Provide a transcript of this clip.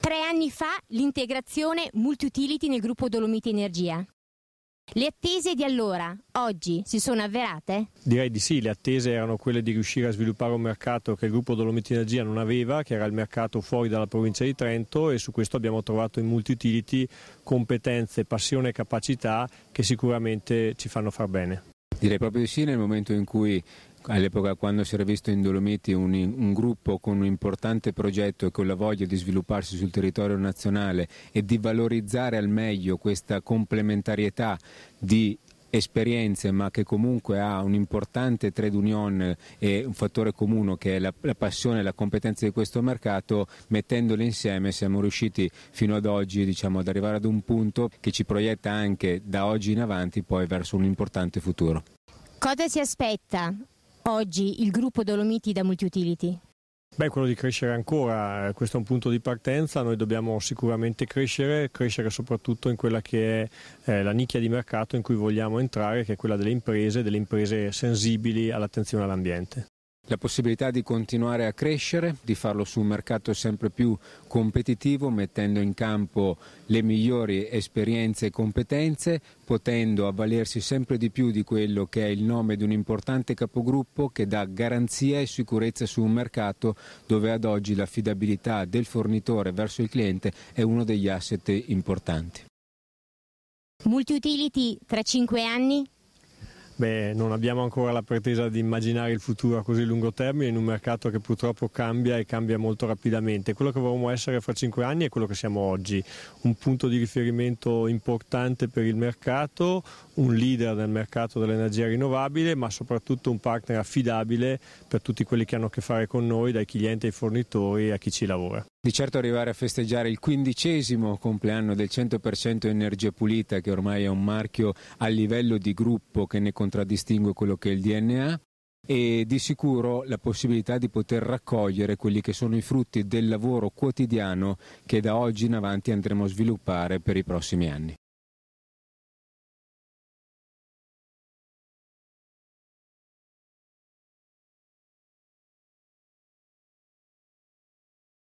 Tre anni fa l'integrazione multi-utility nel gruppo Dolomiti Energia. Le attese di allora, oggi, si sono avverate? Direi di sì, le attese erano quelle di riuscire a sviluppare un mercato che il gruppo Dolomiti Energia non aveva, che era il mercato fuori dalla provincia di Trento e su questo abbiamo trovato in multi-utility competenze, passione e capacità che sicuramente ci fanno far bene. Direi proprio di sì nel momento in cui all'epoca quando si era visto in Dolomiti un, un, gruppo con un importante progetto e con la voglia di svilupparsi sul territorio nazionale e di valorizzare al meglio questa complementarietà di esperienze ma che comunque ha un importante trade union e un fattore comune che è la, la passione e la competenza di questo mercato, mettendole insieme siamo riusciti fino ad oggi diciamo, ad arrivare ad un punto che ci proietta anche da oggi in avanti poi verso un importante futuro. Cosa si aspetta oggi il gruppo Dolomiti da Multiutility? Beh, quello di crescere ancora, eh, questo è un punto di partenza, noi dobbiamo sicuramente crescere, crescere soprattutto in quella che è eh, la nicchia di mercato in cui vogliamo entrare, che è quella delle imprese, delle imprese sensibili all'attenzione all'ambiente la possibilità di continuare a crescere, di farlo su un mercato sempre più competitivo, mettendo in campo le migliori esperienze e competenze, potendo avvalersi sempre di più di quello che è il nome di un importante capogruppo che dà garanzia e sicurezza su un mercato dove ad oggi l'affidabilità del fornitore verso il cliente è uno degli asset importanti. Multiutility tra 5 anni? Beh, non abbiamo ancora la pretesa di immaginare il futuro a così lungo termine in un mercato che purtroppo cambia e cambia molto rapidamente. Quello che vorremmo essere fra cinque anni è quello che siamo oggi, un punto di riferimento importante per il mercato, un leader nel mercato dell'energia rinnovabile, ma soprattutto un partner affidabile per tutti quelli che hanno a che fare con noi, dai clienti ai fornitori a chi ci lavora. Di certo arrivare a festeggiare il quindicesimo compleanno del 100% energia pulita, che ormai è un marchio a livello di gruppo che ne contraddistingue quello che è il DNA, e di sicuro la possibilità di poter raccogliere quelli che sono i frutti del lavoro quotidiano che da oggi in avanti andremo a sviluppare per i prossimi anni.